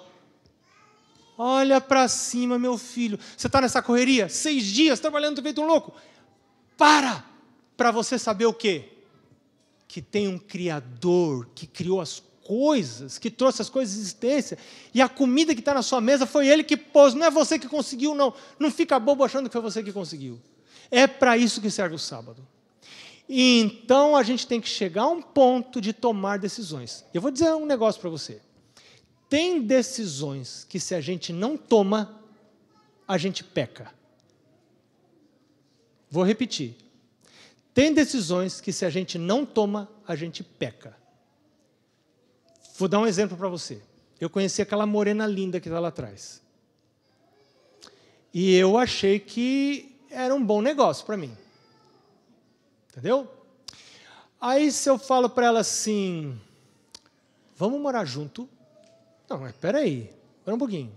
Olha para cima, meu filho. Você está nessa correria, seis dias trabalhando feito um louco. Para! Para você saber o quê? Que tem um Criador que criou as coisas, que trouxe as coisas à existência. E a comida que está na sua mesa foi Ele que pôs, não é você que conseguiu, não. Não fica bobo achando que foi você que conseguiu. É para isso que serve o sábado. então a gente tem que chegar a um ponto de tomar decisões. Eu vou dizer um negócio para você. Tem decisões que se a gente não toma, a gente peca. Vou repetir. Tem decisões que se a gente não toma, a gente peca. Vou dar um exemplo para você. Eu conheci aquela morena linda que está lá atrás. E eu achei que era um bom negócio para mim. Entendeu? Aí se eu falo para ela assim, vamos morar junto? Não, mas peraí, espera um pouquinho.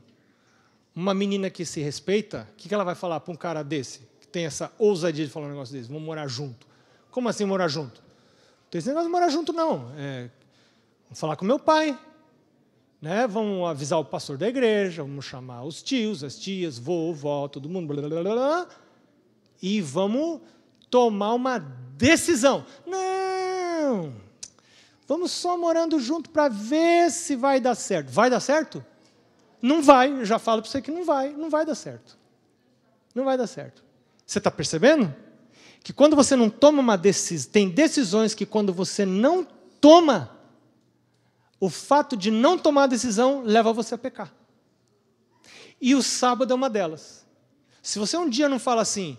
Uma menina que se respeita, o que, que ela vai falar para um cara desse, que tem essa ousadia de falar um negócio desse? Vamos morar junto. Como assim morar junto? Não tem esse negócio de morar junto, não. É, vamos falar com meu pai, né? Vamos avisar o pastor da igreja, vamos chamar os tios, as tias, vovó, todo mundo, blá, blá, blá, blá e vamos tomar uma decisão. Não! Vamos só morando junto para ver se vai dar certo. Vai dar certo? Não vai, eu já falo para você que não vai, não vai dar certo. Não vai dar certo. Você está percebendo? Que quando você não toma uma decisão, tem decisões que quando você não toma, o fato de não tomar a decisão leva você a pecar. E o sábado é uma delas. Se você um dia não fala assim,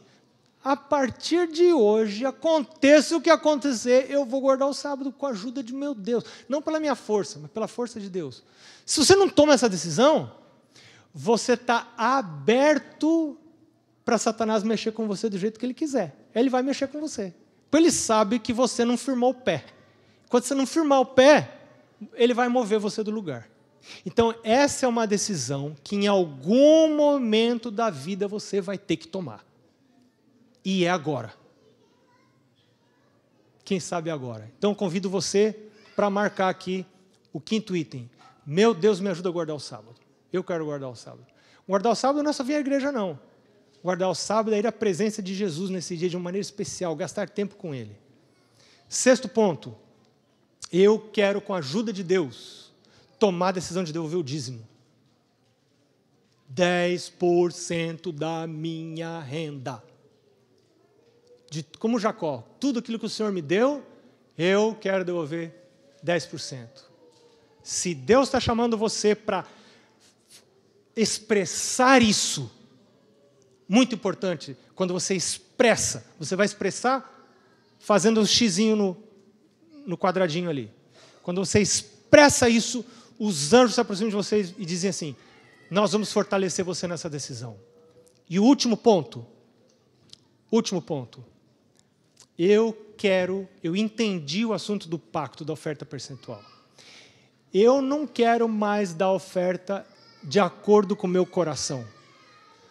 a partir de hoje, aconteça o que acontecer, eu vou guardar o sábado com a ajuda de meu Deus. Não pela minha força, mas pela força de Deus. Se você não toma essa decisão, você está aberto para Satanás mexer com você do jeito que ele quiser. Ele vai mexer com você. Porque ele sabe que você não firmou o pé. Quando você não firmar o pé, ele vai mover você do lugar. Então, essa é uma decisão que em algum momento da vida você vai ter que tomar e é agora. Quem sabe agora. Então convido você para marcar aqui o quinto item. Meu Deus me ajuda a guardar o sábado. Eu quero guardar o sábado. Guardar o sábado não é só vir à igreja, não. Guardar o sábado é ir à presença de Jesus nesse dia de uma maneira especial, gastar tempo com Ele. Sexto ponto. Eu quero, com a ajuda de Deus, tomar a decisão de devolver o dízimo. 10% da minha renda de, como Jacó, tudo aquilo que o Senhor me deu, eu quero devolver 10%. Se Deus está chamando você para expressar isso, muito importante, quando você expressa, você vai expressar fazendo um xizinho no, no quadradinho ali. Quando você expressa isso, os anjos se aproximam de vocês e dizem assim: Nós vamos fortalecer você nessa decisão. E o último ponto, último ponto, eu quero, eu entendi o assunto do pacto da oferta percentual. Eu não quero mais dar oferta de acordo com o meu coração.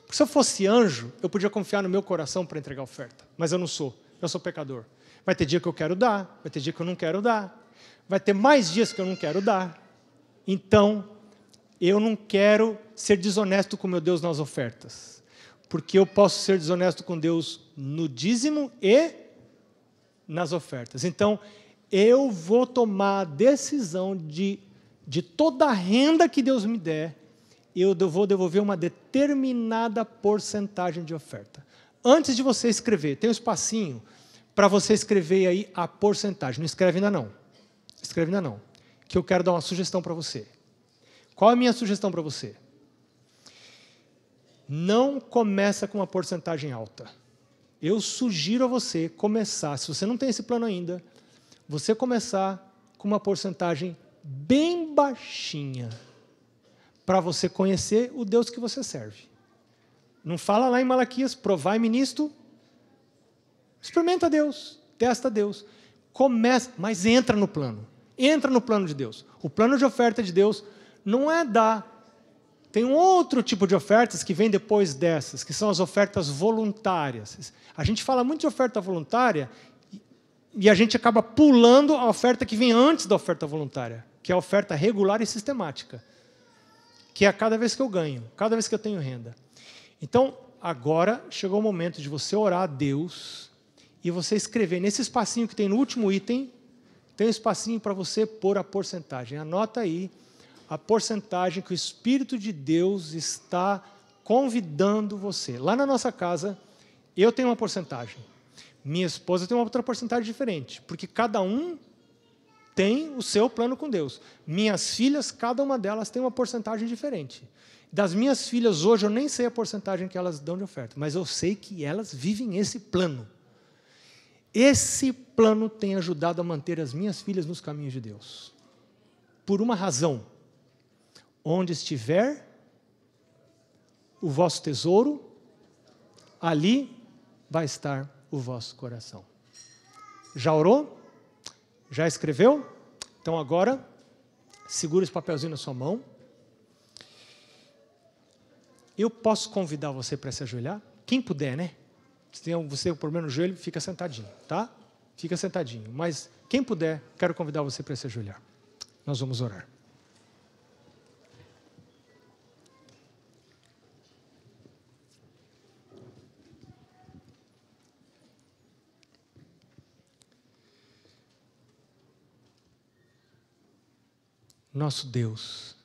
Porque se eu fosse anjo, eu podia confiar no meu coração para entregar oferta. Mas eu não sou, eu sou pecador. Vai ter dia que eu quero dar, vai ter dia que eu não quero dar, vai ter mais dias que eu não quero dar. Então, eu não quero ser desonesto com meu Deus nas ofertas, porque eu posso ser desonesto com Deus no dízimo e nas ofertas. Então, eu vou tomar a decisão de, de toda a renda que Deus me der, eu vou devolver uma determinada porcentagem de oferta. Antes de você escrever, tem um espacinho para você escrever aí a porcentagem. Não escreve ainda não. Escreve ainda não. Que eu quero dar uma sugestão para você. Qual é a minha sugestão para você? Não começa com uma porcentagem alta. Eu sugiro a você começar, se você não tem esse plano ainda, você começar com uma porcentagem bem baixinha para você conhecer o Deus que você serve. Não fala lá em Malaquias, provai ministro, nisto. Experimenta Deus, testa Deus. Começa, mas entra no plano. Entra no plano de Deus. O plano de oferta de Deus não é dar tem um outro tipo de ofertas que vem depois dessas, que são as ofertas voluntárias. A gente fala muito de oferta voluntária e a gente acaba pulando a oferta que vem antes da oferta voluntária, que é a oferta regular e sistemática, que é a cada vez que eu ganho, cada vez que eu tenho renda. Então, agora chegou o momento de você orar a Deus e você escrever nesse espacinho que tem no último item, tem um espacinho para você pôr a porcentagem. Anota aí a porcentagem que o Espírito de Deus está convidando você. Lá na nossa casa, eu tenho uma porcentagem. Minha esposa tem uma outra porcentagem diferente, porque cada um tem o seu plano com Deus. Minhas filhas, cada uma delas tem uma porcentagem diferente. Das minhas filhas hoje eu nem sei a porcentagem que elas dão de oferta, mas eu sei que elas vivem esse plano. Esse plano tem ajudado a manter as minhas filhas nos caminhos de Deus. Por uma razão, Onde estiver o vosso tesouro, ali vai estar o vosso coração. Já orou? Já escreveu? Então agora, segura esse papelzinho na sua mão. Eu posso convidar você para se ajoelhar? Quem puder, né? Se tem, você tem um problema no joelho, fica sentadinho, tá? Fica sentadinho. Mas quem puder, quero convidar você para se ajoelhar. Nós vamos orar. nosso Deus.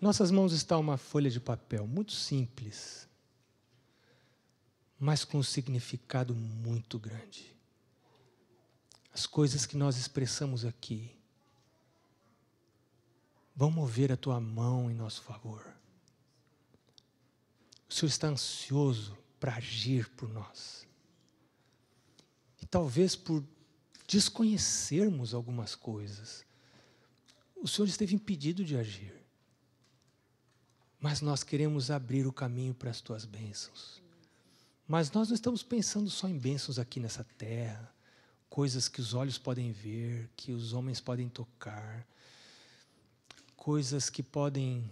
Nossas mãos está uma folha de papel, muito simples, mas com um significado muito grande. As coisas que nós expressamos aqui vão mover a tua mão em nosso favor. O Senhor está ansioso para agir por nós. E talvez por desconhecermos algumas coisas, o Senhor esteve impedido de agir. Mas nós queremos abrir o caminho para as tuas bênçãos. Mas nós não estamos pensando só em bênçãos aqui nessa terra, coisas que os olhos podem ver, que os homens podem tocar, coisas que podem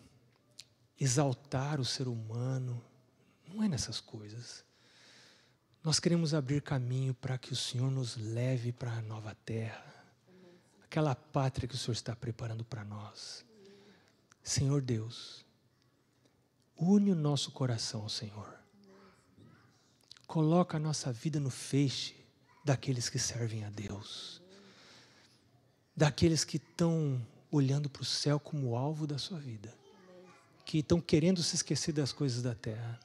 exaltar o ser humano. Não é nessas coisas. Nós queremos abrir caminho para que o Senhor nos leve para a nova terra aquela pátria que o Senhor está preparando para nós. Senhor Deus, une o nosso coração, ao Senhor. Coloca a nossa vida no feixe daqueles que servem a Deus, daqueles que estão olhando para o céu como alvo da sua vida, que estão querendo se esquecer das coisas da terra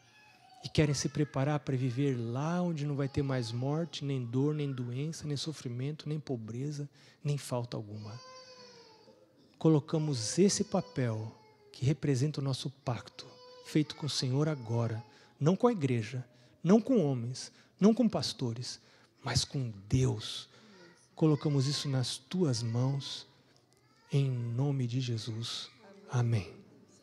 e querem se preparar para viver lá onde não vai ter mais morte, nem dor, nem doença, nem sofrimento, nem pobreza, nem falta alguma. Colocamos esse papel que representa o nosso pacto, feito com o Senhor agora, não com a igreja, não com homens, não com pastores, mas com Deus. Colocamos isso nas tuas mãos, em nome de Jesus. Amém.